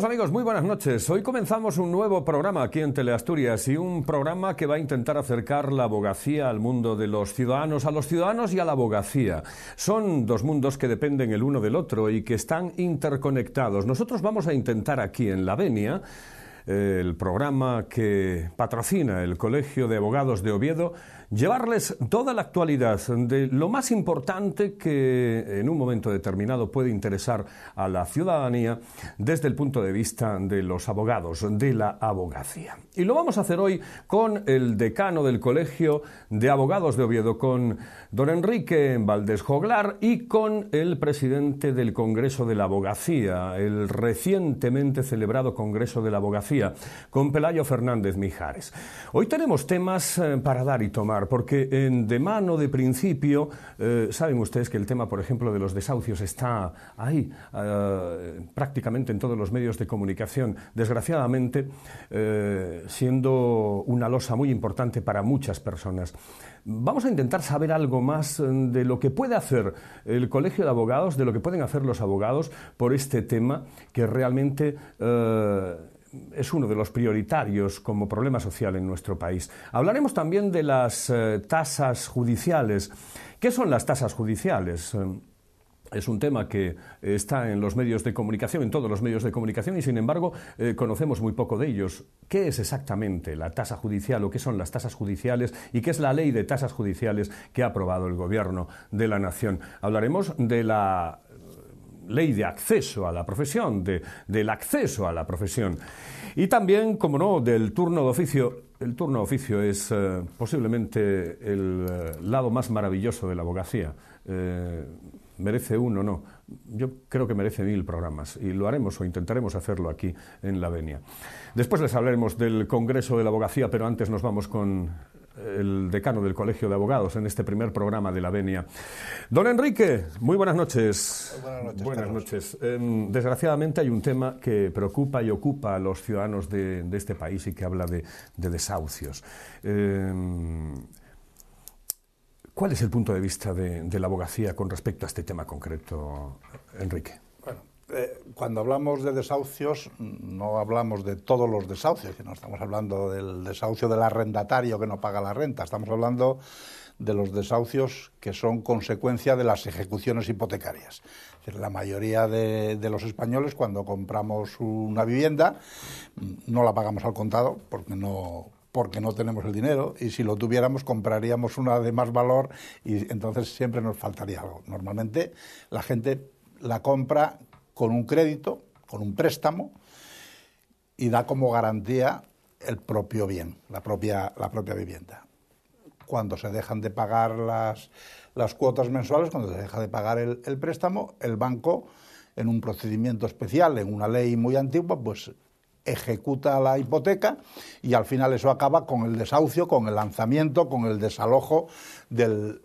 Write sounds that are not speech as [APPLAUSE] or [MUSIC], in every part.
Amigos, amigos, muy buenas noches. Hoy comenzamos un nuevo programa aquí en Teleasturias y un programa que va a intentar acercar la abogacía al mundo de los ciudadanos, a los ciudadanos y a la abogacía. Son dos mundos que dependen el uno del otro y que están interconectados. Nosotros vamos a intentar aquí en La Venia eh, el programa que patrocina el Colegio de Abogados de Oviedo, llevarles toda la actualidad de lo más importante que en un momento determinado puede interesar a la ciudadanía desde el punto de vista de los abogados, de la abogacía. Y lo vamos a hacer hoy con el decano del Colegio de Abogados de Oviedo, con don Enrique Valdés Joglar y con el presidente del Congreso de la Abogacía, el recientemente celebrado Congreso de la Abogacía, con Pelayo Fernández Mijares. Hoy tenemos temas eh, para dar y tomar porque de mano, de principio, eh, saben ustedes que el tema, por ejemplo, de los desahucios está ahí, eh, prácticamente en todos los medios de comunicación, desgraciadamente, eh, siendo una losa muy importante para muchas personas. Vamos a intentar saber algo más de lo que puede hacer el Colegio de Abogados, de lo que pueden hacer los abogados por este tema que realmente es uno de los prioritarios como problema social en nuestro país. Hablaremos también de las eh, tasas judiciales. ¿Qué son las tasas judiciales? Eh, es un tema que está en los medios de comunicación, en todos los medios de comunicación, y sin embargo eh, conocemos muy poco de ellos. ¿Qué es exactamente la tasa judicial o qué son las tasas judiciales y qué es la ley de tasas judiciales que ha aprobado el Gobierno de la Nación? Hablaremos de la ley de acceso a la profesión, del acceso a la profesión. Y también, como no, del turno de oficio. El turno de oficio es eh, posiblemente el eh, lado más maravilloso de la abogacía. Eh, merece uno, no. Yo creo que merece mil programas y lo haremos o intentaremos hacerlo aquí en la venia. Después les hablaremos del Congreso de la Abogacía, pero antes nos vamos con el decano del Colegio de Abogados, en este primer programa de la Venia. Don Enrique, muy buenas noches. Buenas noches. Em, desgraciadamente hay un tema que preocupa y ocupa a los ciudadanos de, este país y que habla de, desahucios. Em, ¿Cuál es el punto de vista de la abogacía con respecto a este tema concreto, Enrique? Eh, cuando hablamos de desahucios, no hablamos de todos los desahucios, no estamos hablando del desahucio del arrendatario que no paga la renta, estamos hablando de los desahucios que son consecuencia de las ejecuciones hipotecarias. la mayoría de, los españoles cuando compramos una vivienda no la pagamos al contado porque no porque no tenemos el dinero y si lo tuviéramos compraríamos una de más valor y entonces siempre nos faltaría algo. Normalmente la gente la compra con un crédito, con un préstamo, y da como garantía el propio bien, la propia, la propia vivienda. Cuando se dejan de pagar las, las cuotas mensuales, cuando se deja de pagar el, préstamo, el banco, en un procedimiento especial, en una ley muy antigua, pues ejecuta la hipoteca y al final eso acaba con el desahucio, con el lanzamiento, con el desalojo del,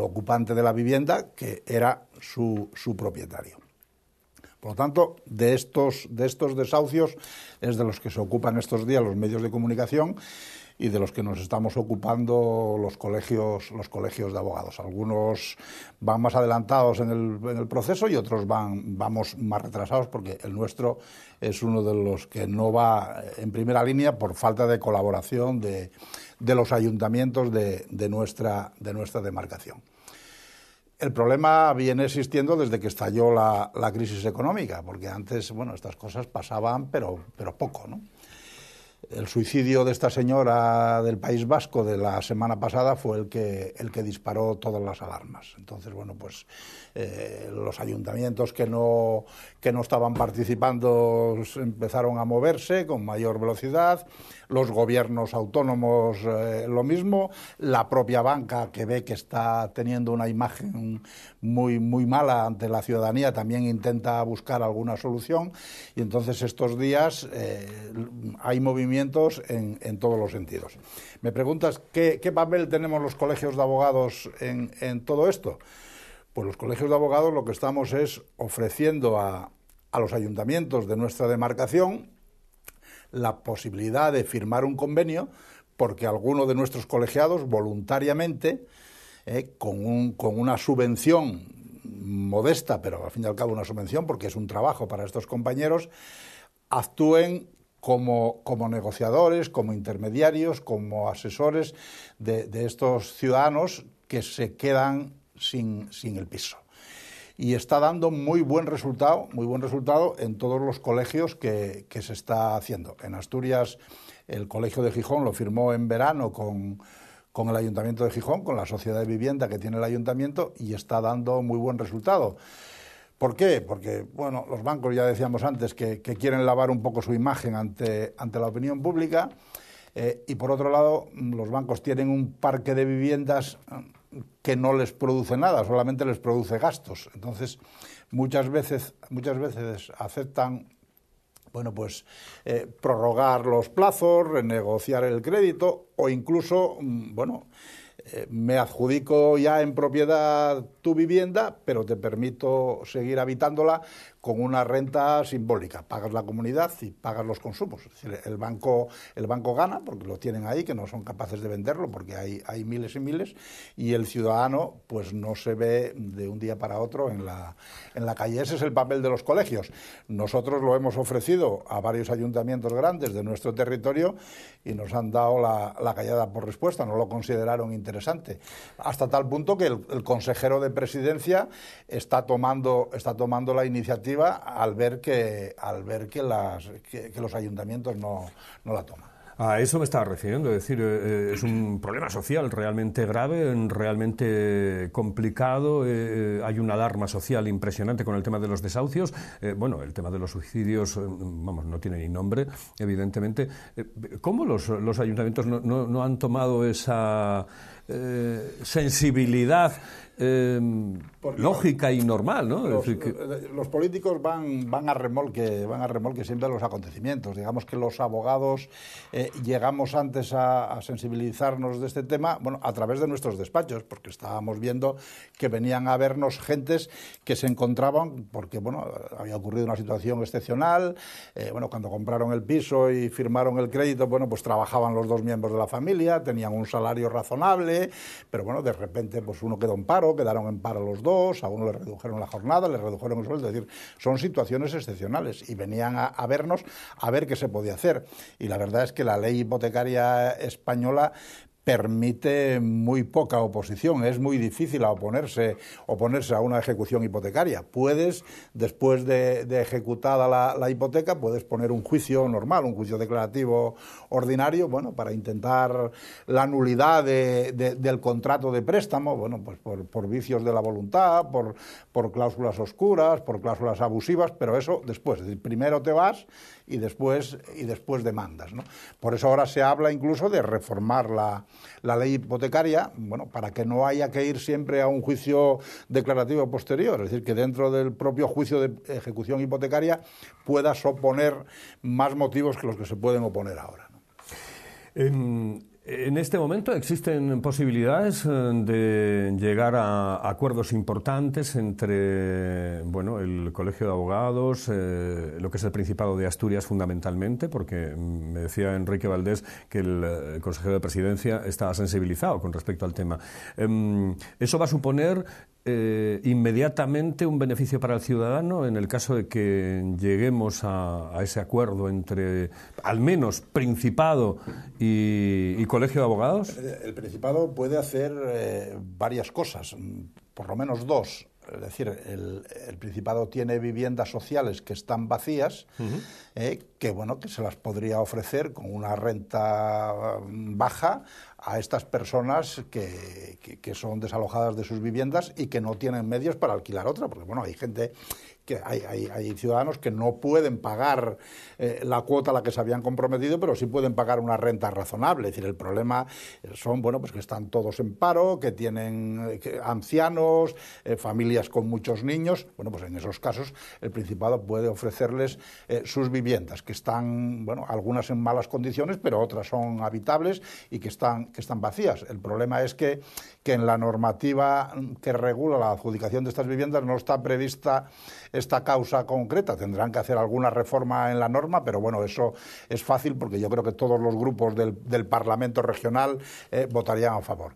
ocupante de la vivienda que era su propietario. Por lo tanto, de estos, de estos desahucios es de los que se ocupan estos días los medios de comunicación y de los que nos estamos ocupando los colegios, los colegios de abogados. Algunos van más adelantados en el, proceso y otros van, vamos más retrasados porque el nuestro es uno de los que no va en primera línea por falta de colaboración de, los ayuntamientos de nuestra demarcación el problema viene existiendo desde que estalló la, crisis económica, porque antes, bueno, estas cosas pasaban, pero, pero poco, ¿no? El suicidio de esta señora del País Vasco de la semana pasada fue el que, el que disparó todas las alarmas. Entonces, bueno, pues eh, los ayuntamientos que no, que no estaban participando pues, empezaron a moverse con mayor velocidad los gobiernos autónomos eh, lo mismo, la propia banca que ve que está teniendo una imagen muy, muy mala ante la ciudadanía también intenta buscar alguna solución y entonces estos días eh, hay movimientos en, todos los sentidos. Me preguntas qué, qué papel tenemos los colegios de abogados en, en todo esto. Pues los colegios de abogados lo que estamos es ofreciendo a, a los ayuntamientos de nuestra demarcación la posibilidad de firmar un convenio porque algunos de nuestros colegiados voluntariamente, eh, con, una subvención modesta, pero al fin y al cabo una subvención porque es un trabajo para estos compañeros, actúen como, negociadores, como intermediarios, como asesores de, estos ciudadanos que se quedan sin el piso y está dando muy buen resultado, muy buen resultado en todos los colegios que, se está haciendo. En Asturias, el Colegio de Gijón lo firmó en verano con, con el Ayuntamiento de Gijón, con la sociedad de vivienda que tiene el Ayuntamiento y está dando muy buen resultado. ¿Por qué? Porque, bueno, los bancos, ya decíamos antes, que, quieren lavar un poco su imagen ante, ante la opinión pública. Eh, y por otro lado, los bancos tienen un parque de viviendas que no les produce nada, solamente les produce gastos. Entonces, muchas veces, muchas veces aceptan bueno, pues eh, prorrogar los plazos, renegociar el crédito o incluso, mm, bueno, eh, me adjudico ya en propiedad tu vivienda, pero te permito seguir habitándola con una renta simbólica. Pagas la comunidad y pagas los consumos. el banco, el banco gana porque lo tienen ahí, que no son capaces de venderlo porque hay, hay miles y miles, y el ciudadano pues no se ve de un día para otro en la, en la calle. Ese es el papel de los colegios. Nosotros lo hemos ofrecido a varios ayuntamientos grandes de nuestro territorio y nos han dado la, callada por respuesta, no lo consideraron interesante. Hasta tal punto que el, el consejero de presidencia está tomando, está tomando la iniciativa al ver que, al ver que, los ayuntamientos no, la toman. A ah, eso me estaba refiriendo, es decir, eh, eh, es un problema social realmente grave, realmente complicado, eh, hay una alarma social impresionante con el tema de los desahucios, bueno, el tema de los suicidios, vamos, no tiene ni nombre, evidentemente. ¿Cómo los, ayuntamientos no, han tomado esa sensibilidad? lógica y normal, ¿no? Los, políticos van, van a remolque, van a remolque siempre los acontecimientos. Digamos que los abogados eh, llegamos antes a, sensibilizarnos de este tema, bueno, a través de nuestros despachos, porque estábamos viendo que venían a vernos gentes que se encontraban, porque bueno, había ocurrido una situación excepcional, eh, bueno, cuando compraron el piso y firmaron el crédito, bueno, pues trabajaban los dos miembros de la familia, tenían un salario razonable, pero bueno, de repente pues uno quedó en paro, quedaron en paro los dos a uno le redujeron la jornada, le redujeron el sueldo. Es decir, son situaciones excepcionales y venían a, a vernos a ver qué se podía hacer. Y la verdad es que la ley hipotecaria española permite muy poca oposición. Es muy difícil oponerse, a una ejecución hipotecaria. Puedes, después de, de ejecutada la, hipoteca, puedes poner un juicio normal, un juicio declarativo ordinario, bueno, para intentar la nulidad del contrato de préstamo, bueno, pues por, por vicios de la voluntad, por, por, cláusulas oscuras, por cláusulas abusivas, pero eso después. Primero te vas y después, y después demandas. Por eso ahora se habla incluso de reformar la, ley hipotecaria, bueno, para que no haya que ir siempre a un juicio declarativo posterior, es decir, que dentro del propio juicio de ejecución hipotecaria puedas oponer más motivos que los que se pueden oponer ahora. En este momento existen posibilidades eh, de llegar a acuerdos importantes entre bueno, el Colegio de Abogados, eh, lo que es el Principado de Asturias fundamentalmente, porque me decía Enrique Valdés que el, eh, consejero de presidencia estaba sensibilizado con respecto al tema. Em, eso va a suponer eh, inmediatamente un beneficio para el ciudadano en el caso de que lleguemos a, ese acuerdo entre, al menos, Principado y, Colegio de Abogados? Eh, el, Principado puede hacer eh, varias cosas, mm, por lo menos dos. Es decir, el, Principado tiene viviendas sociales que están vacías, que bueno, que se las podría ofrecer con una renta mm, baja a estas personas que, son desalojadas de sus viviendas y que no tienen medios para alquilar otra, porque bueno, hay gente que hay, ciudadanos que no pueden pagar eh, la cuota a la que se habían comprometido, pero sí pueden pagar una renta razonable. Es decir, el problema son, bueno, pues que están todos en paro, que tienen eh, ancianos, eh, familias con muchos niños. Bueno, pues en esos casos el Principado puede ofrecerles sus viviendas, que están, bueno, algunas en malas condiciones, pero otras son habitables y que están, que están vacías. El problema es que, que en la normativa que regula la adjudicación de estas viviendas no está prevista esta causa concreta. Tendrán que hacer alguna reforma en la norma, pero bueno, eso es fácil porque yo creo que todos los grupos del, Parlamento regional eh, votarían a favor.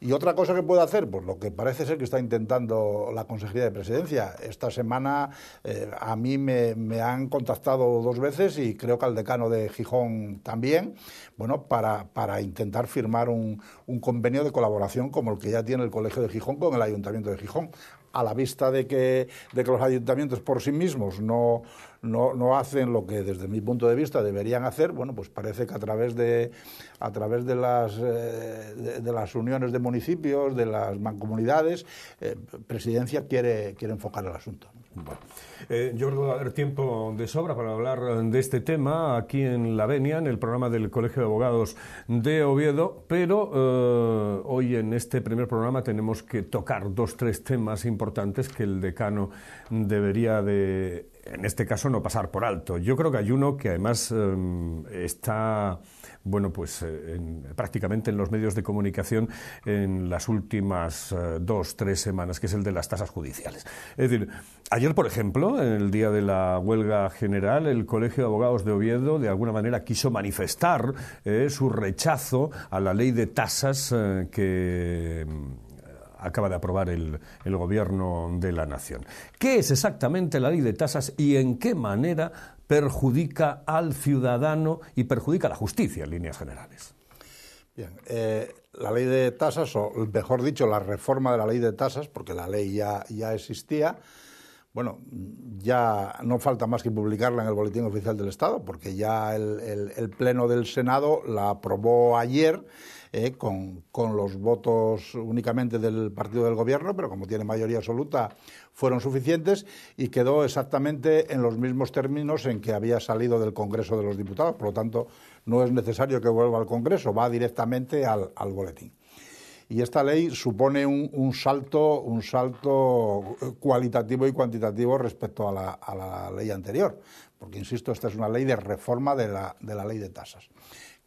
Y otra cosa que puede hacer, pues lo que parece ser que está intentando la Consejería de Presidencia. Esta semana eh, a mí me, han contactado dos veces y creo que al decano de Gijón también, bueno, para, intentar firmar un convenio de colaboración como el que ya tiene el Colegio de Gijón con el Ayuntamiento de Gijón a la vista de que, de que los ayuntamientos por sí mismos no, no, hacen lo que desde mi punto de vista deberían hacer, bueno, pues parece que a través de, a través de, las, eh, de, las uniones de municipios, de las mancomunidades, eh, Presidencia quiere, enfocar el asunto. Eh, yo creo que va a haber tiempo de sobra para hablar de este tema aquí en La Venia, en el programa del Colegio de Abogados de Oviedo, pero hoy en este primer programa tenemos que tocar dos, tres temas importantes que el decano debería de en este caso no pasar por alto. Yo creo que hay uno que además em, está, bueno, pues eh, prácticamente en los medios de comunicación en las últimas eh, dos, tres semanas, que es el de las tasas judiciales. Es decir, ayer, por ejemplo, en el día de la huelga general, el Colegio de Abogados de Oviedo de alguna manera quiso manifestar eh, su rechazo a la ley de tasas que em, acaba de aprobar el, Gobierno de la Nación. ¿Qué es exactamente la ley de tasas y en qué manera perjudica al ciudadano y perjudica a la justicia en líneas generales? Bien, eh, la ley de tasas, o mejor dicho, la reforma de la ley de tasas, porque la ley ya, existía, bueno, ya no falta más que publicarla en el Boletín Oficial del Estado, porque ya el, el Pleno del Senado la aprobó ayer eh, con, los votos únicamente del partido del gobierno, pero como tiene mayoría absoluta, fueron suficientes y quedó exactamente en los mismos términos en que había salido del Congreso de los Diputados. Por lo tanto, no es necesario que vuelva al Congreso, va directamente al, boletín. Y esta ley supone un, salto, un salto eh, cualitativo y cuantitativo respecto a la, ley anterior, porque, insisto, esta es una ley de reforma de la ley de tasas.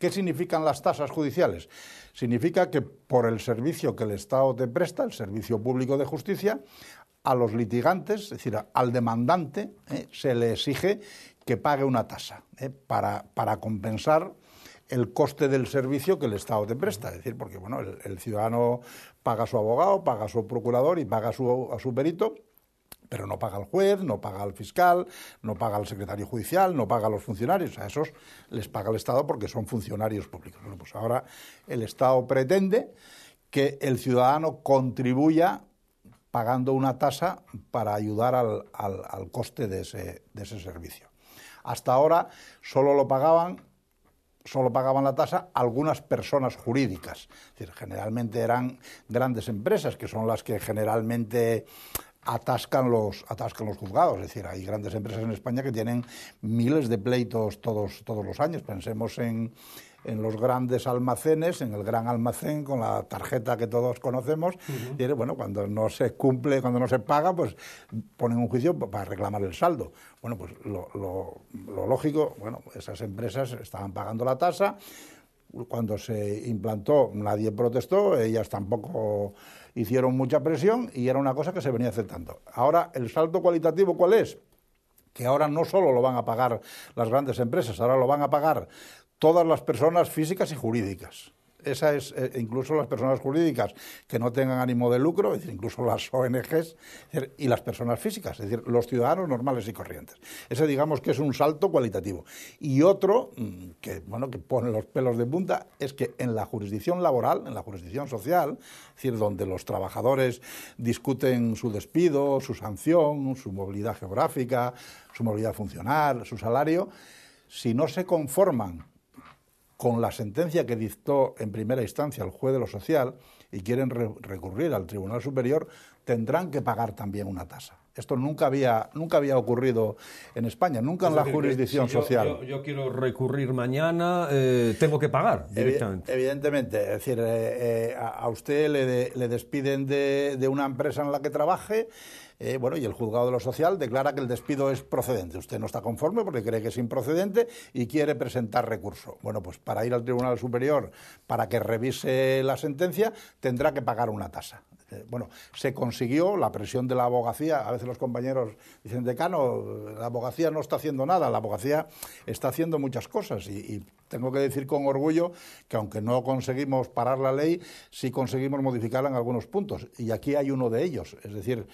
¿Qué significan las tasas judiciales? Significa que por el servicio que el Estado te presta, el servicio público de justicia, a los litigantes, es decir, al demandante, eh, se le exige que pague una tasa eh, para, para compensar el coste del servicio que el Estado te presta. Es decir, porque bueno, el, ciudadano paga a su abogado, paga a su procurador y paga su, a su perito pero no paga el juez, no paga al fiscal, no paga el secretario judicial, no paga a los funcionarios, a esos les paga el Estado porque son funcionarios públicos. pues ahora el Estado pretende que el ciudadano contribuya pagando una tasa para ayudar al, coste de ese, de ese servicio. Hasta ahora solo lo pagaban solo pagaban la tasa algunas personas jurídicas. Es decir, generalmente eran grandes empresas, que son las que generalmente atascan los, atascan los juzgados. Es decir, hay grandes empresas en España que tienen miles de pleitos todos, los años. Pensemos en, los grandes almacenes, en el gran almacén con la tarjeta que todos conocemos. bueno, cuando no se cumple, cuando no se paga, pues ponen un juicio para reclamar el saldo. Bueno, pues lo, lo lógico, bueno, esas empresas estaban pagando la tasa. Cuando se implantó, nadie protestó, ellas tampoco hicieron mucha presión y era una cosa que se venía aceptando. Ahora, el salto cualitativo, ¿cuál es? Que ahora no solo lo van a pagar las grandes empresas, ahora lo van a pagar todas las personas físicas y jurídicas esa es, eh, incluso las personas jurídicas que no tengan ánimo de lucro, es decir, incluso las ONGs y las personas físicas, es decir, los ciudadanos normales y corrientes. Ese digamos que es un salto cualitativo. Y otro mm, que, bueno, que pone los pelos de punta es que en la jurisdicción laboral, en la jurisdicción social, es decir, donde los trabajadores discuten su despido, su sanción, su movilidad geográfica, su movilidad funcional, su salario, si no se conforman con la sentencia que dictó en primera instancia el juez de lo social y quieren recurrir al Tribunal Superior, tendrán que pagar también una tasa. Esto nunca había, nunca había ocurrido en España, nunca en la jurisdicción social. Yo, quiero recurrir mañana, eh, tengo que pagar directamente. Evidentemente, es decir, eh, eh, a usted le, despiden de una empresa en la que trabaje eh, bueno, y el juzgado de lo social declara que el despido es procedente. Usted no está conforme porque cree que es improcedente y quiere presentar recurso. Bueno, pues para ir al Tribunal Superior, para que revise la sentencia, tendrá que pagar una tasa. Eh, bueno, se consiguió la presión de la abogacía. A veces los compañeros dicen, decano, la abogacía no está haciendo nada, la abogacía está haciendo muchas cosas. Y, y tengo que decir con orgullo que aunque no conseguimos parar la ley, sí conseguimos modificarla en algunos puntos. Y aquí hay uno de ellos. Es decir,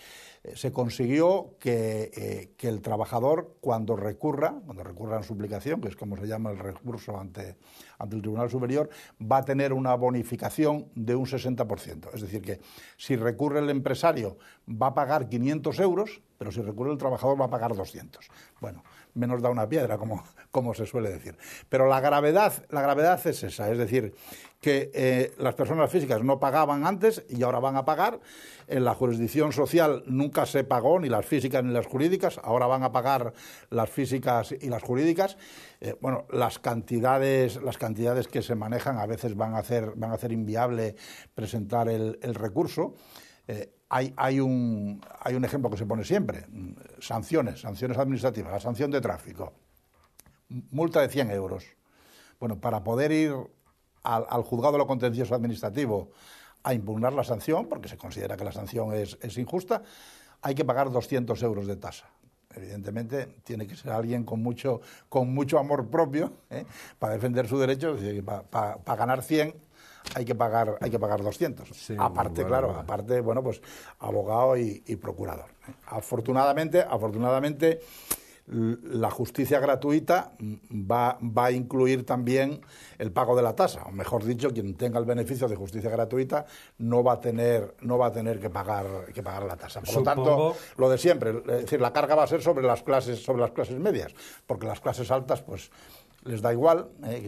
se consiguió eh, que, el trabajador, cuando recurra, cuando recurra en suplicación, que es como se llama el recurso ante, ante el Tribunal Superior, va a tener una bonificación de un 60%. Es decir, que si recurre el empresario, va a pagar 500 euros pero si recurre el trabajador va a pagar 200. Bueno, menos da una piedra, como, como se suele decir. Pero la gravedad, la gravedad es esa, es decir, que eh, las personas físicas no pagaban antes y ahora van a pagar. En la jurisdicción social nunca se pagó ni las físicas ni las jurídicas, ahora van a pagar las físicas y las jurídicas. Eh, bueno, las cantidades, las cantidades que se manejan a veces van a hacer, van a inviable presentar el, recurso. Eh, hay, hay, un, ejemplo que se pone siempre, sanciones, sanciones administrativas, la sanción de tráfico, multa de 100 euros. Bueno, para poder ir al, juzgado de lo contencioso administrativo a impugnar la sanción, porque se considera que la sanción es, injusta, hay que pagar 200 euros de tasa evidentemente tiene que ser alguien con mucho, con mucho amor propio ¿eh? para defender su derecho, para, ganar 100 hay que pagar, hay que pagar 200. aparte, claro, aparte, bueno, pues abogado y, y procurador. ¿eh? Afortunadamente, afortunadamente, la justicia gratuita mm, va, va, a incluir también el pago de la tasa, o mejor dicho, quien tenga el beneficio de justicia gratuita no va a tener, no va a tener que, pagar, que pagar la tasa. Por lo tanto, lo de siempre, es decir, la carga va a ser sobre las clases, sobre las clases medias, porque las clases altas, pues les da igual, eh,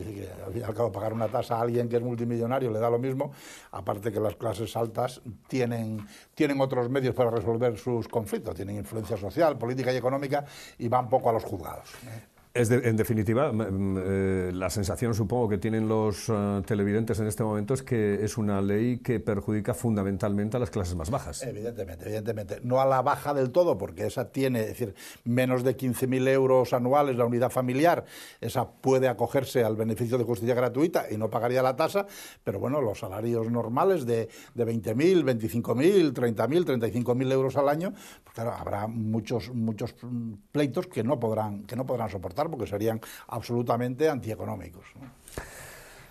que, al cabo pagar una tasa a alguien que es multimillonario le da lo mismo, aparte que las clases altas tienen, tienen otros medios para resolver sus conflictos, tienen influencia social, política y económica y van poco a los juzgados. Eh. Es en definitiva, eh, la sensación supongo que tienen los eh, televidentes en este momento es que es una ley que perjudica fundamentalmente a las clases más bajas. Evidentemente, evidentemente. No a la baja del todo, porque esa tiene, decir, menos de 15.000 euros anuales la unidad familiar. Esa puede acogerse al beneficio de justicia gratuita y no pagaría la tasa, pero bueno, los salarios normales de, de 20.000, 25.000, 30.000, 35.000 euros al año, pues claro, habrá muchos, muchos mm, pleitos que no podrán, que no podrán soportar porque serían absolutamente antieconómicos.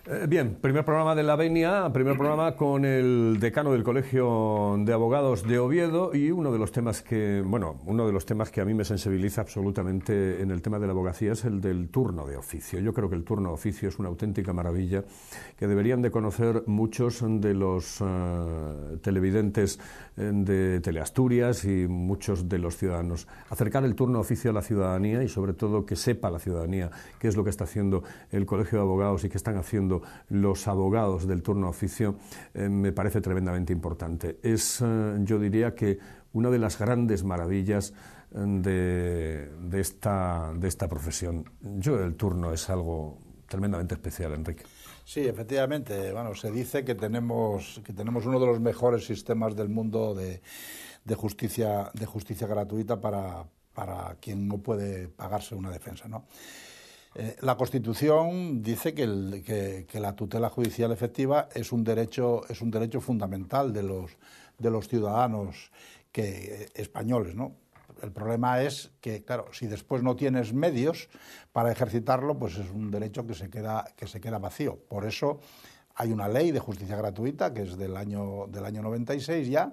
Eh, bien, primer programa de la venia, primer programa con el decano del Colegio de Abogados de Oviedo y uno de los temas que, bueno, uno de los temas que a mí me sensibiliza absolutamente en el tema de la abogacía es el del turno de oficio. Yo creo que el turno de oficio es una auténtica maravilla que deberían de conocer muchos de los eh, televidentes de Teleasturias y muchos de los ciudadanos. Acercar el turno oficio a la ciudadanía y sobre todo que sepa la ciudadanía qué es lo que está haciendo el Colegio de Abogados y qué están haciendo los abogados del turno oficio eh, me parece tremendamente importante. Es, eh, yo diría que una de las grandes maravillas eh, de, de, esta, de esta profesión. Yo el turno es algo tremendamente especial, Enrique. Sí, efectivamente. Bueno, se dice que tenemos, que tenemos uno de los mejores sistemas del mundo de, justicia, de justicia gratuita para, quien no puede pagarse una defensa, ¿no? Eh, la Constitución dice que, la tutela judicial efectiva es un derecho, es un derecho fundamental de los, de los ciudadanos que, eh, españoles, ¿no? el problema es que, claro, si después no tienes medios para ejercitarlo, pues es un derecho que se queda, que se queda vacío. Por eso hay una ley de justicia gratuita que es del año, del año 96 ya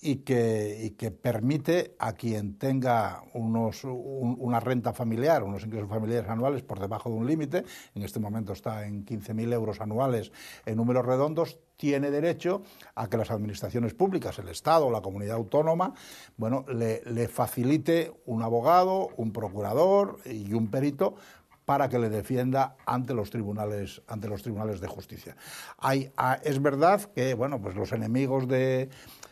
y que, permite a quien tenga unos, una renta familiar, unos ingresos familiares anuales por debajo de un límite, en este momento está en 15.000 euros anuales en números redondos, tiene derecho a que las administraciones públicas, el Estado, la comunidad autónoma, bueno, le, le facilite un abogado, un procurador y un perito para que le defienda ante los tribunales ante los tribunales de justicia. Hay, ah, es verdad que bueno pues los enemigos de,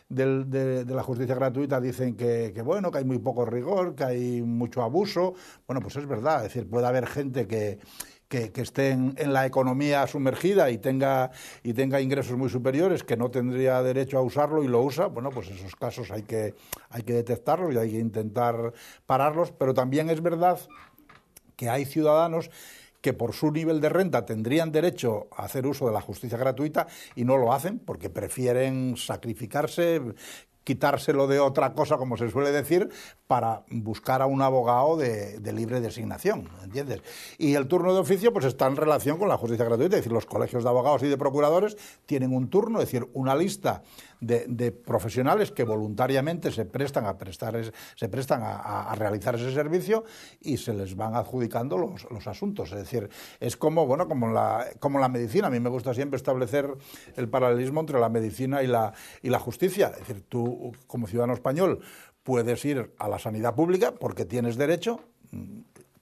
de, la justicia gratuita dicen que, bueno, que hay muy poco rigor, que hay mucho abuso. Bueno, pues es verdad, es decir, puede haber gente que, esté en, la economía sumergida y tenga, y tenga ingresos muy superiores, que no tendría derecho a usarlo y lo usa, bueno, pues esos casos hay que, hay que detectarlos y hay que intentar pararlos, pero también es verdad que hay ciudadanos que por su nivel de renta tendrían derecho a hacer uso de la justicia gratuita y no lo hacen porque prefieren sacrificarse, quitárselo de otra cosa, como se suele decir, para buscar a un abogado de, libre designación, ¿entiendes? Y el turno de oficio pues está en relación con la justicia gratuita, es decir, los colegios de abogados y de procuradores tienen un turno, es decir, una lista de, profesionales que voluntariamente se prestan a prestar se prestan a, realizar ese servicio y se les van adjudicando los, los asuntos. Es decir, es como bueno como la como la medicina. A mí me gusta siempre establecer el paralelismo entre la medicina y la y la justicia. Es decir, tú como ciudadano español puedes ir a la sanidad pública porque tienes derecho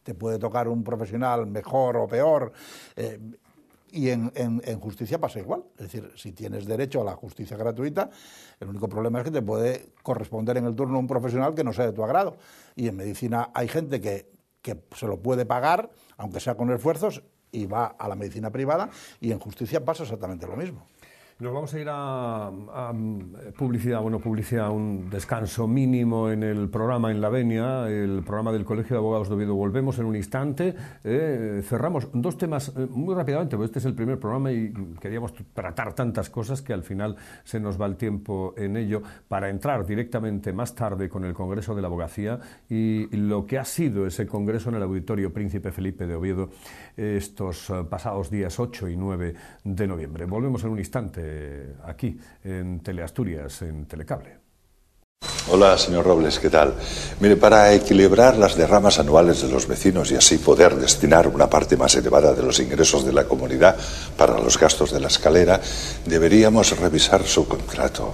te puede tocar un profesional mejor o peor, eh, y en, justicia pasa igual. Es decir, si tienes derecho a la justicia gratuita, el único problema es que te puede corresponder en el turno un profesional que no sea de tu agrado. Y en medicina hay gente que, que se lo puede pagar, aunque sea con esfuerzos, y va a la medicina privada. Y en justicia pasa exactamente lo mismo. Nos vamos a ir a, mm, publicidad, bueno, publicidad, un descanso mínimo en el programa en La Venia, el programa del Colegio de Abogados de Oviedo. Volvemos en un instante. Eh, cerramos dos temas eh, muy rápidamente, porque este es el primer programa y queríamos tratar tantas cosas que al final se nos va el tiempo en ello para entrar directamente más tarde con el Congreso de la Abogacía y lo que ha sido ese Congreso en el Auditorio Príncipe Felipe de Oviedo eh, estos pasados días 8 y 9 de noviembre. Volvemos en un instante. Eh, aquí, en Teleasturias, en Telecable. Hola, señor Robles, ¿qué tal? Mire, para equilibrar las derramas anuales de los vecinos y así poder destinar una parte más elevada de los ingresos de la comunidad para los gastos de la escalera, deberíamos revisar su contrato.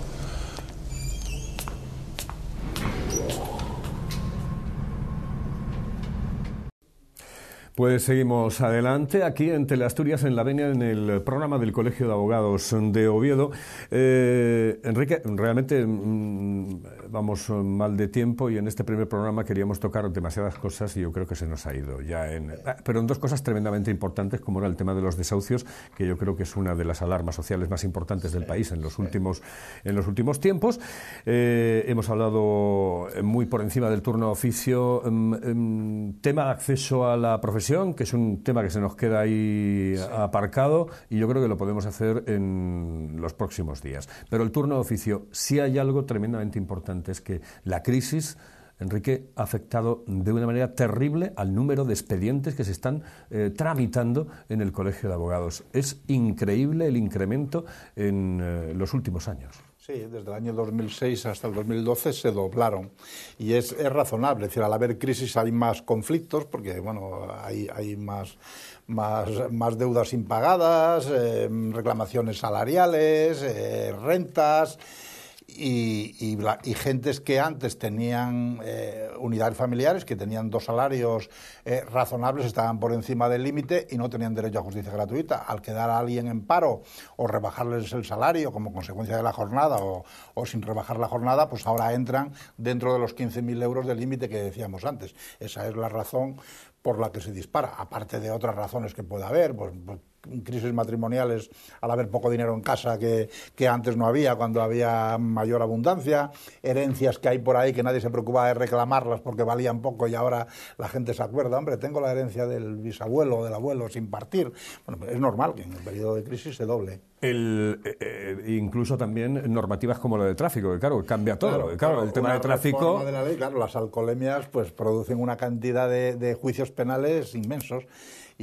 Pues seguimos adelante aquí en Teleasturias, en la venia, en el programa del Colegio de Abogados de Oviedo. Eh, Enrique, realmente mm, vamos mal de tiempo y en este primer programa queríamos tocar demasiadas cosas y yo creo que se nos ha ido ya en... Ah, pero en dos cosas tremendamente importantes, como era el tema de los desahucios, que yo creo que es una de las alarmas sociales más importantes del país en los últimos, en los últimos tiempos. Eh, hemos hablado eh, muy por encima del turno oficio, mm, mm, tema de acceso a la profesión que es un tema que se nos queda ahí aparcado y yo creo que lo podemos hacer en los próximos días. Pero el turno de oficio, si hay algo tremendamente importante, es que la crisis... Enrique, ha afectado de una manera terrible al número de expedientes que se están eh, tramitando en el Colegio de Abogados. Es increíble el incremento en eh, los últimos años. Sí, desde el año 2006 hasta el 2012 se doblaron. Y es, razonable, es decir, al haber crisis hay más conflictos porque, bueno, hay, hay más, más, deudas impagadas, eh, reclamaciones salariales, eh, rentas y, y, gentes que antes tenían eh, unidades familiares, que tenían dos salarios eh, razonables, estaban por encima del límite y no tenían derecho a justicia gratuita. Al quedar a alguien en paro o rebajarles el salario como consecuencia de la jornada o, o sin rebajar la jornada, pues ahora entran dentro de los 15.000 euros del límite que decíamos antes. Esa es la razón por la que se dispara, aparte de otras razones que pueda haber, pues, pues crisis matrimoniales al haber poco dinero en casa que, antes no había, cuando había mayor abundancia, herencias que hay por ahí que nadie se preocupaba de reclamarlas porque valían poco y ahora la gente se acuerda, hombre, tengo la herencia del bisabuelo o del abuelo sin partir. Bueno, es normal que en el periodo de crisis se doble. Eh, eh, incluso también normativas como la de tráfico, que claro, cambia todo. Claro, el tema de tráfico. claro, las alcoholemias pues producen una cantidad de juicios penales inmensos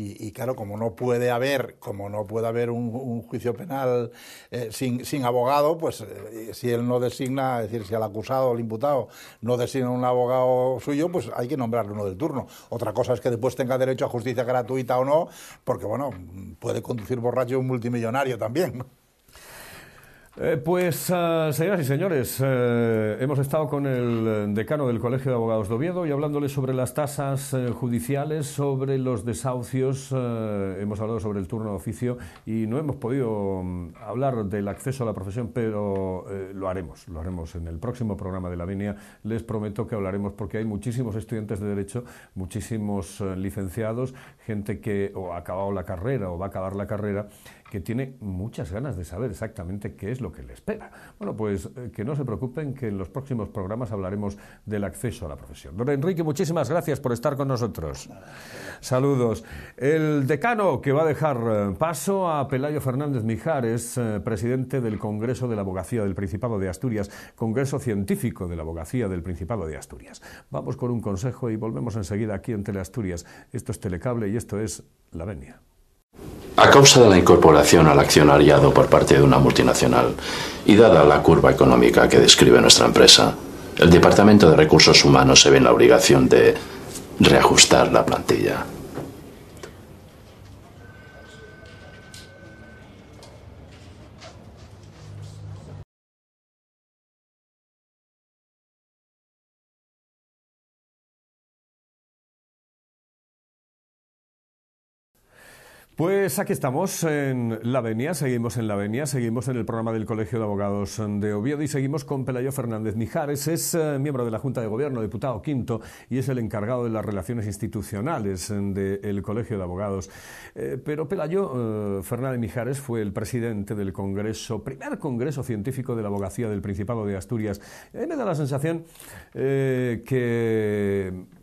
y, claro, como no puede haber, como no puede haber un, juicio penal eh, sin, abogado, pues eh, si él no designa, es decir, si el acusado o el imputado no designa un abogado suyo, pues hay que nombrarle uno del turno. Otra cosa es que después tenga derecho a justicia gratuita o no, porque bueno, puede conducir borracho un multimillonario también. Eh, pues, ah, señoras y señores, eh, hemos estado con el eh, decano del Colegio de Abogados de Oviedo y hablándole sobre las tasas judiciales, sobre los desahucios, hemos hablado sobre el turno de oficio y no hemos podido mm, hablar del acceso a la profesión, pero lo haremos, lo haremos en el próximo programa de la línea. Les prometo que hablaremos porque hay muchísimos estudiantes de Derecho, muchísimos licenciados, gente que ha acabado la carrera o va a acabar la carrera que tiene muchas ganas de saber exactamente qué es lo que le espera. Bueno, pues eh, que no se preocupen, que en los próximos programas hablaremos del acceso a la profesión. Don Enrique, muchísimas gracias por estar con nosotros. Saludos. El decano que va a dejar eh, paso a Pelayo Fernández Mijar es eh, presidente del Congreso de la Abogacía del Principado de Asturias, Congreso Científico de la Abogacía del Principado de Asturias. Vamos con un consejo y volvemos enseguida aquí en Teleasturias. Esto es Telecable y esto es La Venia. A causa de la incorporación al accionariado por parte de una multinacional y dada la curva económica que describe nuestra empresa, el Departamento de Recursos Humanos se ve en la obligación de reajustar la plantilla. Pues aquí estamos en la venia, seguimos en la venia, seguimos en el programa del Colegio de Abogados de Oviedo y seguimos con Pelayo Fernández Mijares, es eh, miembro de la Junta de Gobierno, diputado quinto y es el encargado de las relaciones institucionales eh, del Colegio de Abogados. Eh, pero Pelayo Fernández Mijares fue el presidente del Congreso, primer Congreso Científico de la Abogacía del Principado de Asturias. me da la sensación que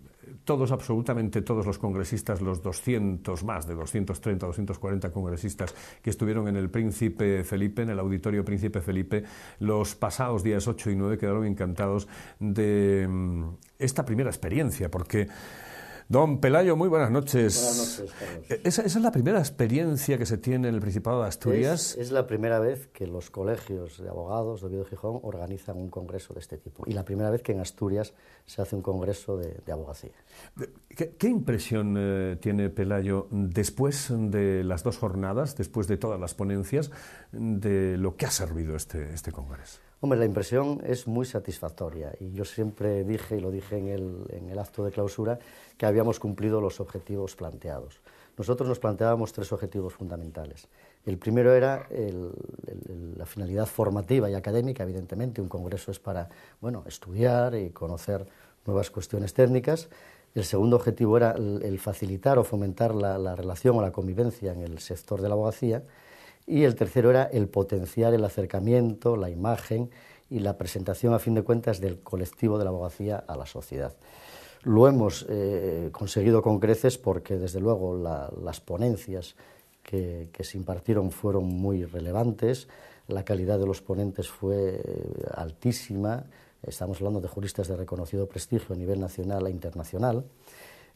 todos, absolutamente todos los congresistas, los 200 más de 230, 240 congresistas que estuvieron en el Príncipe Felipe, en el auditorio Príncipe Felipe, los pasados días 8 y 9 quedaron encantados de mm, esta primera experiencia, porque Don Pelayo, muy buenas noches. Buenas noches, eh, ¿Esa, es la primera experiencia que se tiene en el Principado de Asturias? Es, la primera vez que los colegios de abogados de Oviedo Gijón organizan un congreso de este tipo. Y la primera vez que en Asturias se hace un congreso de, abogacía. ¿Qué, impresión eh, tiene Pelayo después de las dos jornadas, después de todas las ponencias, de lo que ha servido este, este congreso? Hombre, la impresión es muy satisfactoria y yo siempre dije, y lo dije en el, acto de clausura, que habíamos cumplido los objetivos planteados. Nosotros nos planteábamos tres objetivos fundamentales. El primero era la finalidad formativa y académica, evidentemente, un congreso es para estudiar y conocer nuevas cuestiones técnicas. El segundo objetivo era el, facilitar o fomentar la relación o la convivencia en el sector de la abogacía y el tercero era el potenciar el acercamiento, la imagen y la presentación, a fin de cuentas, del colectivo de la abogacía a la sociedad. Lo hemos eh, conseguido con creces porque, desde luego, las ponencias que, que, se impartieron fueron muy relevantes, la calidad de los ponentes fue eh, altísima, estamos hablando de juristas de reconocido prestigio a nivel nacional e internacional,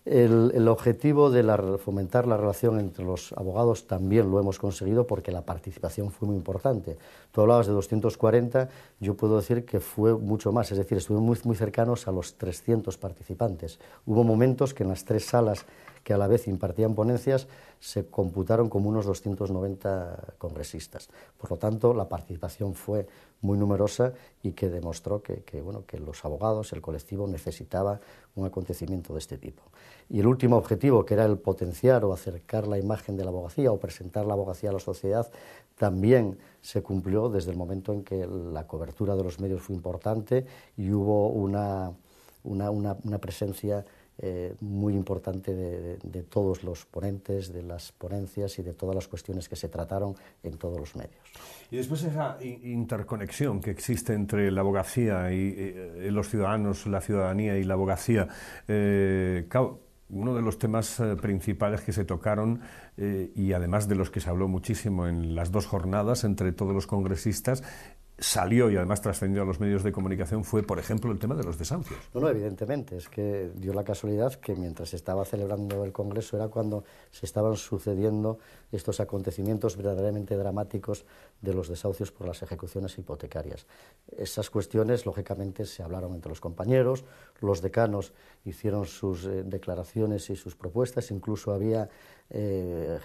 el, objetivo de fomentar la relación entre los abogados también lo hemos conseguido porque la participación fue muy importante. Tú hablabas de 240, yo puedo decir que fue mucho más, es decir, estuvimos muy, muy cercanos a los 300 participantes. Hubo momentos que en las tres salas que a la vez impartían ponencias se computaron como unos 290 congresistas. Por lo tanto, la participación fue muy numerosa y que demostró que, que los abogados, el colectivo, necesitaba un acontecimiento de este tipo. Y el último objetivo, que era el potenciar o acercar la imagen de la abogacía o presentar la abogacía a la sociedad, también se cumplió desde el momento en que la cobertura de los medios fue importante y hubo una, una, presencia eh, muy importante de, todos los ponentes, de las ponencias y de todas las cuestiones que se trataron en todos los medios. Y después esa interconexión que existe entre la abogacía y, eh, los ciudadanos, la ciudadanía y la abogacía, eh, uno de los temas eh, principales que se tocaron eh, y además de los que se habló muchísimo en las dos jornadas entre todos los congresistas salió y además trascendió a los medios de comunicación fue, por ejemplo, el tema de los desahucios. No, no, evidentemente. Es que dio la casualidad que mientras se estaba celebrando el Congreso era cuando se estaban sucediendo estos acontecimientos verdaderamente dramáticos de los desahucios por las ejecuciones hipotecarias. Esas cuestiones, lógicamente, se hablaron entre los compañeros, los decanos hicieron sus eh, declaraciones y sus propuestas, incluso había eh,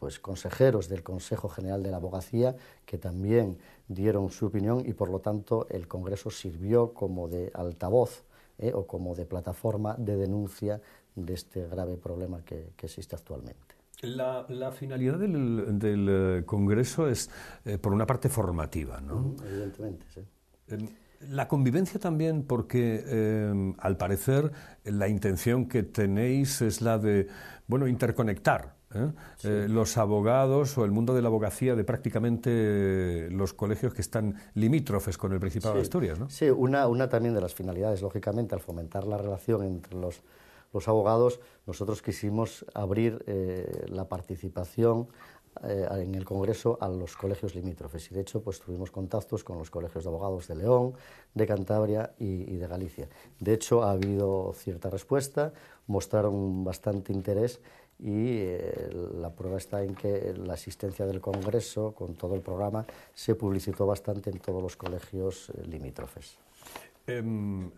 pues consejeros del Consejo General de la Abogacía que también dieron su opinión y por lo tanto el Congreso sirvió como de altavoz eh, o como de plataforma de denuncia de este grave problema que, existe actualmente. La, finalidad del, eh, Congreso es, por una parte, formativa, ¿no? evidentemente, sí. Em, la convivencia también, porque em, al parecer la intención que tenéis es la de bueno, interconectar ¿eh? Eh, los abogados o el mundo de la abogacía de prácticamente los colegios que están limítrofes con el Principado de Asturias, ¿no? Sí, una, también de las finalidades, lógicamente, al fomentar la relación entre los, abogados, nosotros quisimos abrir eh, la participación en el Congreso a los colegios limítrofes y de hecho pues tuvimos contactos con los colegios de abogados de León, de Cantabria y de Galicia. De hecho ha habido cierta respuesta, mostraron bastante interés y eh, la prueba está en que la asistencia del Congreso, con todo el programa, se publicitó bastante en todos los colegios eh, limítrofes. Eh,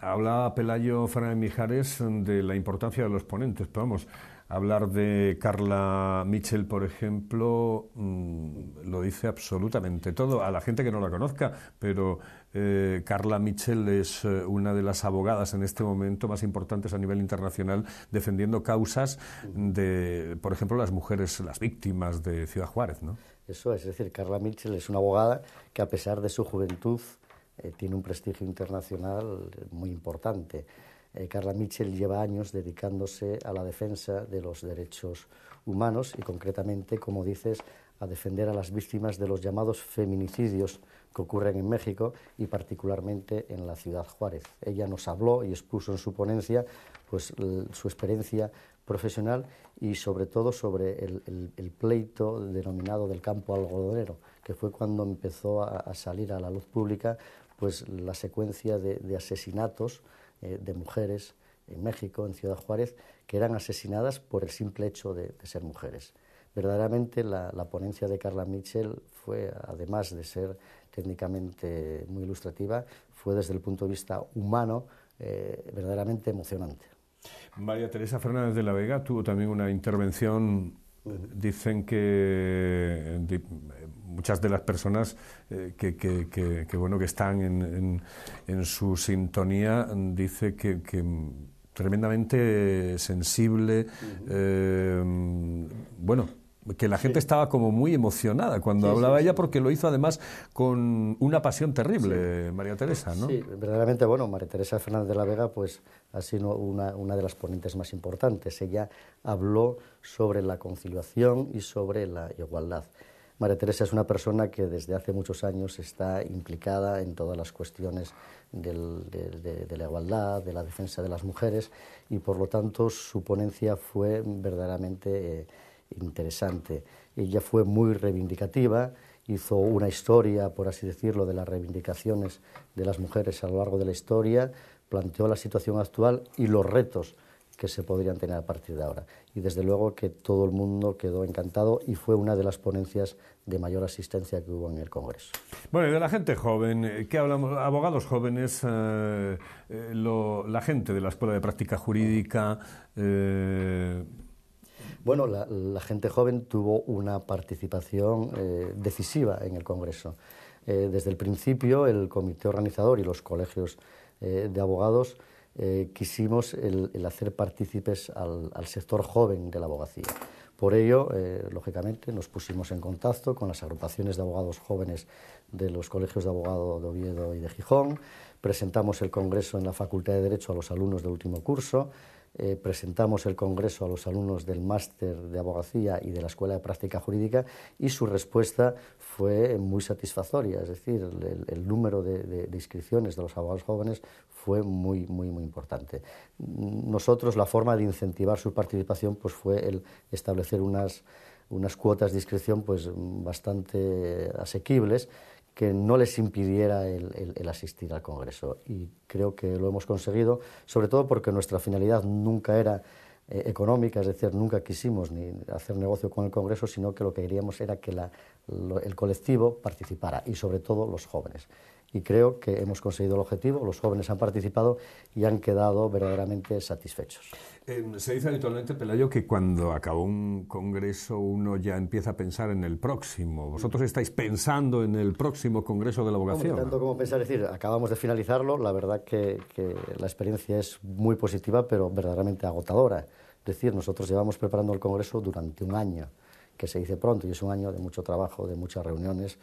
habla Pelayo Fernández Mijares de la importancia de los ponentes, Podemos vamos, hablar de Carla Mitchell, por ejemplo, mm, lo dice absolutamente todo, a la gente que no la conozca, pero eh, Carla Mitchell es eh, una de las abogadas en este momento más importantes a nivel internacional defendiendo causas de, por ejemplo, las mujeres, las víctimas de Ciudad Juárez, ¿no? Eso es, es decir, Carla Mitchell es una abogada que a pesar de su juventud eh, tiene un prestigio internacional muy importante. Carla Mitchell lleva años dedicándose a la defensa de los derechos humanos y concretamente, como dices, a defender a las víctimas de los llamados feminicidios que ocurren en México y particularmente en la ciudad Juárez. Ella nos habló y expuso en su ponencia pues, su experiencia profesional y sobre todo sobre el, pleito denominado del campo algodonero, que fue cuando empezó a, salir a la luz pública pues, la secuencia de, asesinatos eh, de mujeres en México, en Ciudad Juárez, que eran asesinadas por el simple hecho de, ser mujeres. Verdaderamente la, la, ponencia de Carla Mitchell fue, además de ser técnicamente muy ilustrativa, fue desde el punto de vista humano eh, verdaderamente emocionante. María Teresa Fernández de la Vega tuvo también una intervención, dicen que muchas de las personas eh, que, bueno, que están en, su sintonía, dice que tremendamente sensible, eh, bueno, que la gente estaba como muy emocionada cuando hablaba ella porque lo hizo además con una pasión terrible, María Teresa, ¿no? Sí, verdaderamente, bueno, María Teresa Fernández de la Vega pues ha sido una, de las ponentes más importantes. Ella habló sobre la conciliación y sobre la igualdad. María Teresa es una persona que desde hace muchos años está implicada en todas las cuestiones del, de, la igualdad, de la defensa de las mujeres y por lo tanto su ponencia fue verdaderamente... Eh, interesante. Ella fue muy reivindicativa, hizo una historia, por así decirlo, de las reivindicaciones de las mujeres a lo largo de la historia, planteó la situación actual y los retos que se podrían tener a partir de ahora. Y desde luego que todo el mundo quedó encantado y fue una de las ponencias de mayor asistencia que hubo en el Congreso. Bueno, y de la gente joven, eh, ¿qué hablamos? Abogados jóvenes, eh, eh, la gente de la Escuela de Práctica Jurídica, bueno, la, gente joven tuvo una participación eh, decisiva en el Congreso. Eh, desde el principio, el comité organizador y los colegios eh, de abogados quisimos el, hacer partícipes al, al, sector joven de la abogacía. Por ello, lógicamente, nos pusimos en contacto con las agrupaciones de abogados jóvenes de los colegios de abogados de Oviedo y de Gijón, presentamos el Congreso en la Facultad de Derecho a los alumnos del último curso, eh, presentamos el Congreso a los alumnos del máster de abogacía y de la Escuela de Práctica Jurídica y su respuesta fue muy satisfactoria, es decir, el, número de, de, inscripciones de los abogados jóvenes fue muy, muy, muy importante. Nosotros la forma de incentivar su participación pues, fue el establecer unas, unas cuotas de inscripción pues, bastante asequibles que no les impidiera el, asistir al Congreso. Y creo que lo hemos conseguido, sobre todo porque nuestra finalidad nunca era eh, económica, es decir, nunca quisimos ni hacer negocio con el Congreso, sino que lo que queríamos era que el colectivo participara y sobre todo los jóvenes y creo que hemos conseguido el objetivo, los jóvenes han participado y han quedado verdaderamente satisfechos. Eh, se dice habitualmente, Pelayo, que cuando acaba un congreso uno ya empieza a pensar en el próximo. ¿Vosotros estáis pensando en el próximo congreso de la vocación? tanto como pensar, es decir, acabamos de finalizarlo, la verdad que, que la experiencia es muy positiva, pero verdaderamente agotadora. Es decir, nosotros llevamos preparando el congreso durante un año, que se dice pronto, y es un año de mucho trabajo, de muchas reuniones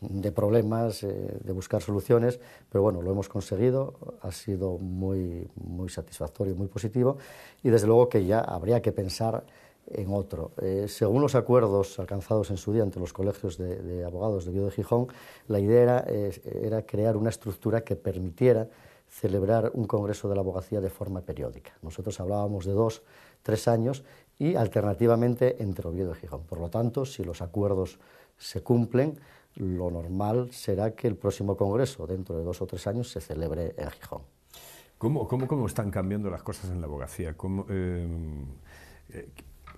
de problemas, eh, de buscar soluciones, pero bueno, lo hemos conseguido, ha sido muy, muy satisfactorio, muy positivo y desde luego que ya habría que pensar en otro. Eh, según los acuerdos alcanzados en su día entre los colegios de, abogados de Vío de Gijón, la idea era, crear una estructura que permitiera celebrar un congreso de la abogacía de forma periódica. Nosotros hablábamos de dos, tres años y alternativamente entre Oviedo y Gijón. Por lo tanto, si los acuerdos se cumplen, lo normal será que el próximo Congreso, dentro de dos o tres años, se celebre en Gijón. ¿Cómo, cómo, están cambiando las cosas en la abogacía? Eh, eh,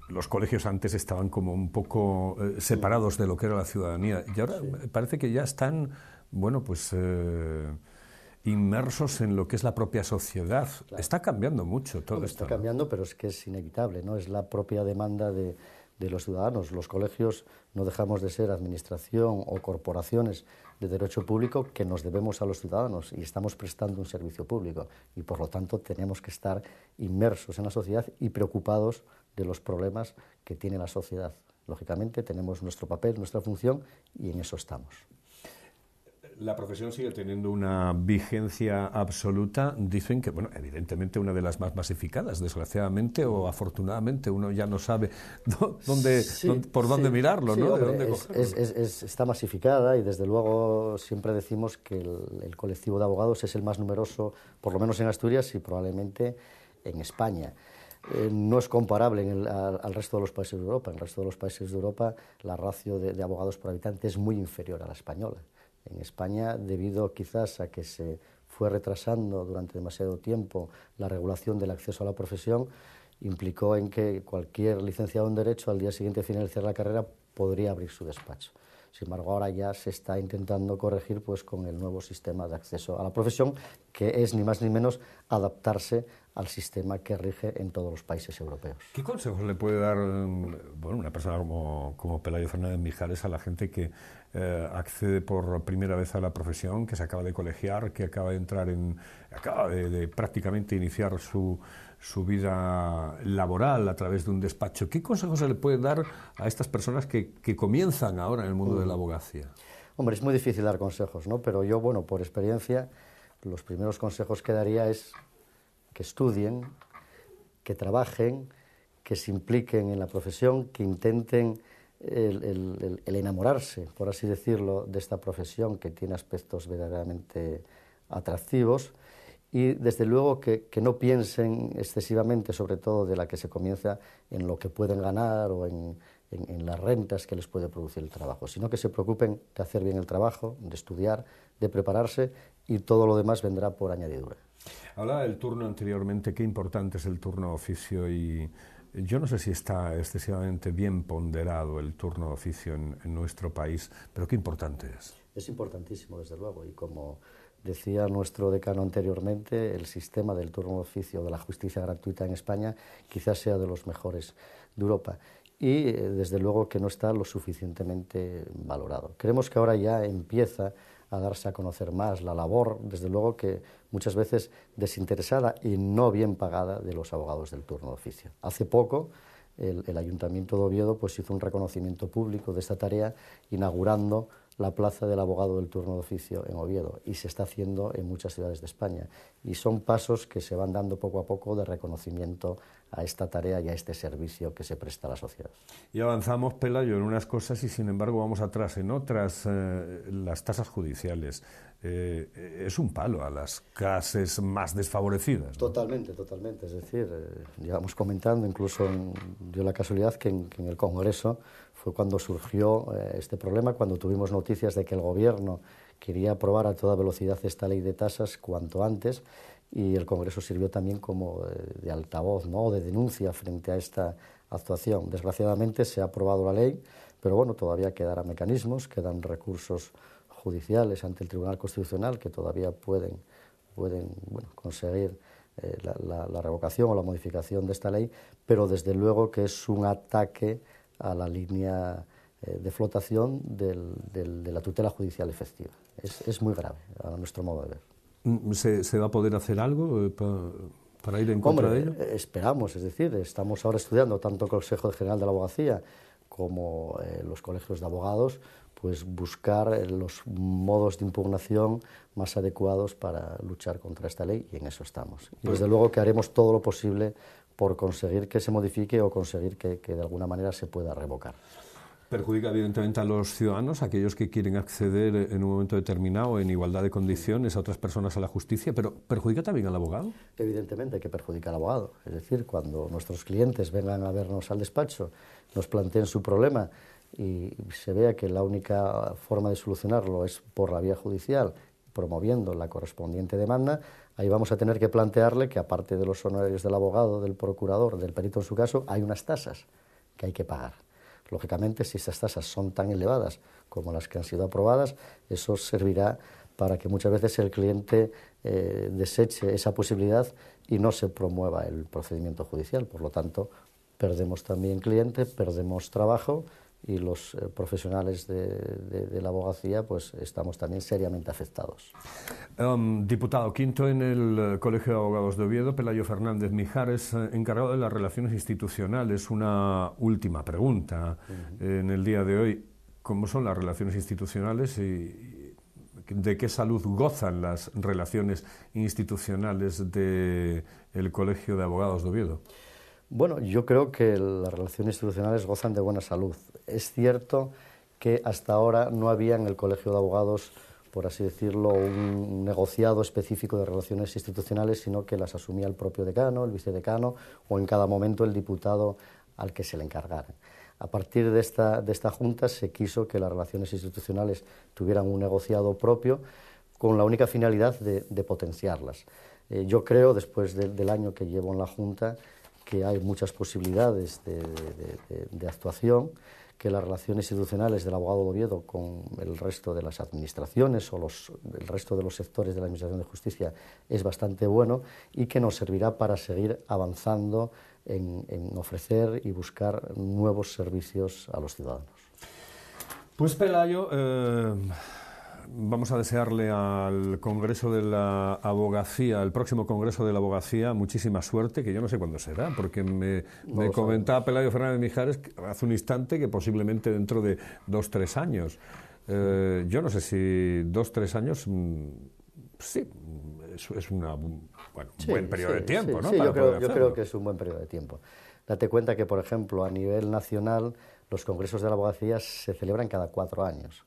los colegios antes estaban como un poco eh, separados de lo que era la ciudadanía y ahora parece que ya están, bueno, pues inmersos en lo que es la propia sociedad. Está cambiando mucho todo esto. Está cambiando, pero es que es inevitable, ¿no? Es la propia demanda de de los ciudadanos. Los colegios no dejamos de ser administración o corporaciones de derecho público que nos debemos a los ciudadanos y estamos prestando un servicio público y por lo tanto tenemos que estar inmersos en la sociedad y preocupados de los problemas que tiene la sociedad. Lógicamente tenemos nuestro papel, nuestra función y en eso estamos. La profesión sigue teniendo una vigencia absoluta. Dicen que, bueno, evidentemente una de las más masificadas, desgraciadamente o afortunadamente, uno ya no sabe [LAUGHS] dónde, por dónde mirarlo, ¿no? está masificada y desde luego siempre decimos que el, colectivo de abogados es el más numeroso, por lo menos en Asturias y probablemente en España. Eh, no es comparable al, resto de los países de Europa. En el resto de los países de Europa la ratio de, abogados por habitante es muy inferior a la española. En España, debido quizás a que se fue retrasando durante demasiado tiempo la regulación del acceso a la profesión, implicó en que cualquier licenciado en Derecho al día siguiente de finalizar la carrera podría abrir su despacho. Sin embargo, ahora ya se está intentando corregir pues, con el nuevo sistema de acceso a la profesión, que es ni más ni menos adaptarse al sistema que rige en todos los países europeos. ¿Qué consejos le puede dar mm, bueno, una persona como, como Pelayo Fernández Mijares a la gente que eh, accede por primera vez a la profesión, que se acaba de colegiar, que acaba de entrar en, acaba de, prácticamente iniciar su, vida laboral a través de un despacho. ¿Qué consejos se le puede dar a estas personas que, comienzan ahora en el mundo de la mm. abogacía? Hombre, es muy difícil dar consejos, ¿no? Pero yo, bueno, por experiencia, los primeros consejos que daría es que estudien, que trabajen, que se impliquen en la profesión, que intenten el, enamorarse, por así decirlo, de esta profesión que tiene aspectos verdaderamente atractivos y desde luego que, no piensen excesivamente, sobre todo de la que se comienza, en lo que pueden ganar o en, en las rentas que les puede producir el trabajo, sino que se preocupen de hacer bien el trabajo, de estudiar, de prepararse y todo lo demás vendrá por añadidura. Hablaba del turno anteriormente, qué importante es el turno oficio y yo no sé si está excesivamente bien ponderado el turno de oficio en, nuestro país, pero qué importante es. Es importantísimo, desde luego, y como decía nuestro decano anteriormente, el sistema del turno de oficio de la justicia gratuita en España quizás sea de los mejores de Europa y eh, desde luego que no está lo suficientemente valorado. Creemos que ahora ya empieza a darse a conocer más, la labor, desde luego que muchas veces desinteresada y no bien pagada de los abogados del turno de oficio. Hace poco el, Ayuntamiento de Oviedo pues, hizo un reconocimiento público de esta tarea inaugurando la plaza del abogado del turno de oficio en Oviedo y se está haciendo en muchas ciudades de España. Y son pasos que se van dando poco a poco de reconocimiento a esta tarea y a este servicio que se presta a la sociedad. Y avanzamos, Pelayo, en unas cosas y sin embargo vamos atrás en otras. Eh, las tasas judiciales eh, es un palo a las clases más desfavorecidas. Totalmente, totalmente. Es decir, eh, llevamos comentando, incluso dio la casualidad que en, el Congreso fue cuando surgió este problema, cuando tuvimos noticias de que el Gobierno quería aprobar a toda velocidad esta ley de tasas cuanto antes y el Congreso sirvió también como eh, de altavoz, ¿no? de denuncia frente a esta actuación. Desgraciadamente se ha aprobado la ley, pero bueno, todavía quedarán mecanismos, quedan recursos judiciales ante el Tribunal Constitucional que todavía pueden, pueden conseguir eh, la, revocación o la modificación de esta ley, pero desde luego que es un ataque a la línea eh, de flotación de la tutela judicial efectiva. es muy grave, a nuestro modo de ver. ¿Se, va a poder hacer algo eh, para, ir en contra de ello? Eh, esperamos, es decir, estamos ahora estudiando tanto el Consejo General de la Abogacía como eh, los colegios de abogados, pues buscar los modos de impugnación más adecuados para luchar contra esta ley y en eso estamos. desde luego que haremos todo lo posible por conseguir que se modifique o conseguir que de alguna manera se pueda revocar. Perjudica evidentemente a los ciudadanos, aquellos que quieren acceder en un momento determinado, en igualdad de condiciones, a otras personas a la justicia, pero perjudica también al abogado. Evidentemente que perjudica al abogado. Es decir, cuando nuestros clientes vengan a vernos al despacho, nos planteen su problema y se vea que la única forma de solucionarlo es por la vía judicial, promoviendo la correspondiente demanda, ahí vamos a tener que plantearle que aparte de los honorarios del abogado, del procurador, del perito en su caso, hay unas tasas que hay que pagar. Lógicamente, si esas tasas son tan elevadas como las que han sido aprobadas, eso servirá para que muchas veces el cliente eh, deseche esa posibilidad y no se promueva el procedimiento judicial. Por lo tanto, perdemos también cliente, perdemos trabajo y los eh, profesionales de, la abogacía pues estamos también seriamente afectados. Um, diputado quinto en el eh, Colegio de Abogados de Oviedo, Pelayo Fernández Mijares, eh, encargado de las relaciones institucionales. Una última pregunta en el día de hoy. ¿Cómo son las relaciones institucionales y de qué salud gozan las relaciones institucionales del Colegio de Abogados de Oviedo? Bueno, yo creo que las relaciones institucionales gozan de buena salud. Es cierto que hasta ahora no había en el Colegio de Abogados, por así decirlo, un negociado específico de relaciones institucionales, sino que las asumía el propio decano, el vicedecano o en cada momento el diputado al que se le encargara. A partir de esta, Junta se quiso que las relaciones institucionales tuvieran un negociado propio con la única finalidad de, potenciarlas. Eh, yo creo, después del año que llevo en la Junta, que hay muchas posibilidades de, actuación, que las relaciones institucionales del abogado gobierno Oviedo con el resto de las administraciones o los, el resto de los sectores de la Administración de Justicia es bastante bueno y que nos servirá para seguir avanzando en, ofrecer y buscar nuevos servicios a los ciudadanos. Pues Pelayo, eh, vamos a desearle al Congreso de la Abogacía, el próximo Congreso de la Abogacía, muchísima suerte, que yo no sé cuándo será, porque me, comentaba Pelayo Fernández Mijares hace un instante que posiblemente dentro de dos, tres años. Eh, yo no sé si dos, tres años, mm, sí, es, un buen periodo de tiempo, ¿no? yo, creo, yo creo que es un buen periodo de tiempo. Date cuenta que, por ejemplo, a nivel nacional, los congresos de la abogacía se celebran cada cuatro años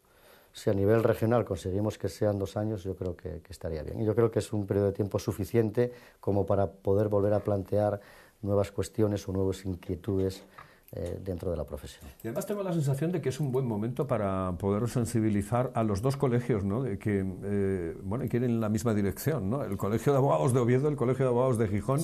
si a nivel regional conseguimos que sean dos años, yo creo que, estaría bien. Y yo creo que es un periodo de tiempo suficiente como para poder volver a plantear nuevas cuestiones o nuevas inquietudes eh, dentro de la profesión. Y además tengo la sensación de que es un buen momento para poder sensibilizar a los dos colegios, ¿no? De que eh, bueno, quieren la misma dirección, ¿no? El Colegio de Abogados de Oviedo, el Colegio de Abogados de Gijón.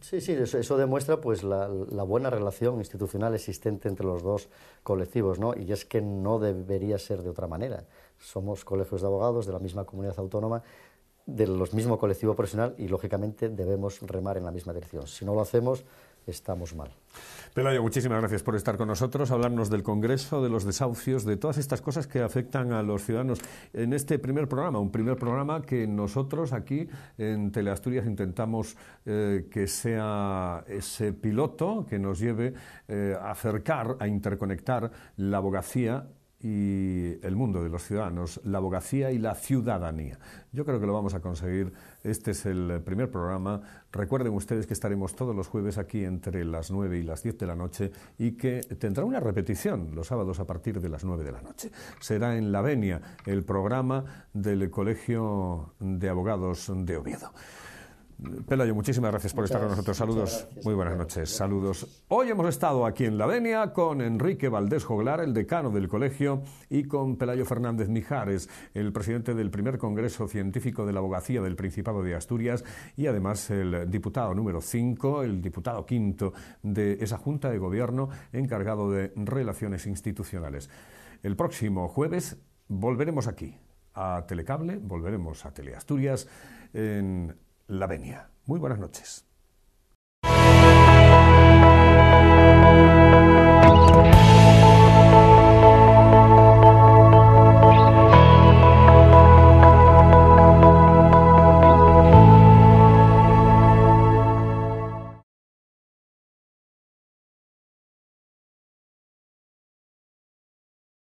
Sí, sí, eso, demuestra pues la, buena relación institucional existente entre los dos colectivos, ¿no? Y es que no debería ser de otra manera. Somos colegios de abogados de la misma comunidad autónoma, de los mismo colectivo profesional y lógicamente debemos remar en la misma dirección. Si no lo hacemos, estamos mal. Pelayo, muchísimas gracias por estar con nosotros, hablarnos del Congreso, de los desahucios, de todas estas cosas que afectan a los ciudadanos en este primer programa, un primer programa que nosotros aquí en Teleasturias intentamos eh, que sea ese piloto que nos lleve eh, a acercar, a interconectar la abogacía y el mundo de los ciudadanos, la abogacía y la ciudadanía. Yo creo que lo vamos a conseguir. Este es el primer programa. Recuerden ustedes que estaremos todos los jueves aquí entre las 9 y las 10 de la noche y que tendrá una repetición los sábados a partir de las 9 de la noche. Será en La Venia, el programa del Colegio de Abogados de Oviedo. Pelayo, muchísimas gracias por estar con nosotros. Saludos, muy buenas noches. Saludos. Hoy hemos estado aquí en La Venia con Enrique Valdés Joglar, el decano del colegio, y con Pelayo Fernández Mijares, el presidente del primer Congreso Científico de la Abogacía del Principado de Asturias y además el diputado número 5, el diputado quinto de esa Junta de Gobierno encargado de relaciones institucionales. El próximo jueves volveremos aquí a Telecable, volveremos a Teleasturias en la venia. Muy buenas noches.